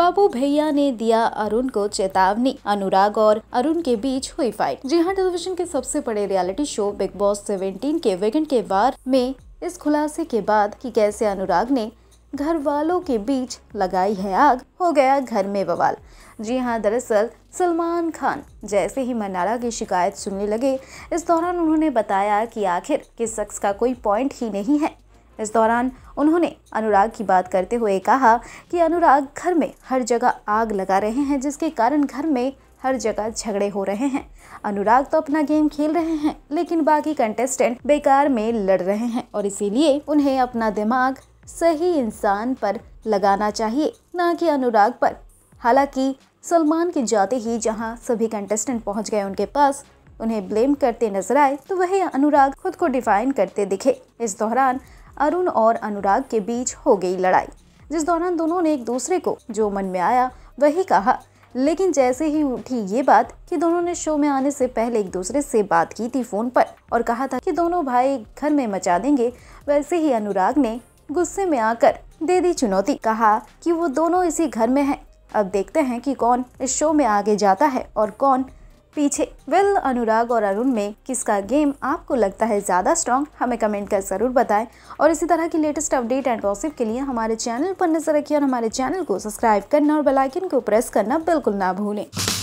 बाबू भैया ने दिया अरुण को चेतावनी अनुराग और अरुण के बीच हुई फाइट जी हाँ टेलीविजन के सबसे बड़े reality show Big Boss seventeen के वेगन के बार में इस खुलासे के बाद कि कैसे अनुराग ने घर वालों के बीच लगाई है आग हो गया घर में बवाल जी हाँ दरअसल सलमान खान जैसे ही मनारा की शिकायत सुनने लगे इस दौरान उन्होंने बताया कि आखिर किस शख्स का कोई पॉइंट ही नहीं है इस दौरान उन्होंने अनुराग की बात करते हुए कहा कि अनुराग घर में हर जगह आग लगा रहे हैं जिसके कारण घर में हर जगह झगड़े हो रहे हैं अनुराग तो अपना गेम खेल रहे हैं लेकिन बाकी कंटेस्टेंट बेकार में लड़ रहे हैं और इसीलिए उन्हें अपना दिमाग सही इंसान पर लगाना चाहिए ना कि अनुराग पर हालांकि सलमान के जाते ही जहां सभी कंटेस्टेंट पहुंच गए उनके पास उन्हें ब्लेम करते नजर आए तो वही अनुराग खुद को डिफाइन करते दिखे इस दौरान अरुण और अनुराग के बीच हो गई लड़ाई जिस दौरान दोनों ने एक दूसरे को जो मन में आया वही कहा लेकिन जैसे ही उठी ये बात कि दोनों ने शो में आने से पहले एक दूसरे से बात की थी फोन पर और कहा था कि दोनों भाई घर में मचा देंगे वैसे ही अनुराग ने गुस्से में आकर दे दी चुनौती कहा कि वो दोनों इसी घर में हैं अब देखते हैं कि कौन इस शो में आगे जाता है और कौन पीछे विल अनुराग और अरुण में किसका गेम आपको लगता है ज़्यादा स्ट्रॉन्ग हमें कमेंट कर ज़रूर बताएं और इसी तरह की लेटेस्ट अपडेट एंड गॉसिप के लिए हमारे चैनल पर नजर रखिए और हमारे चैनल को सब्सक्राइब करना और बेलाइकन को प्रेस करना बिल्कुल ना भूलें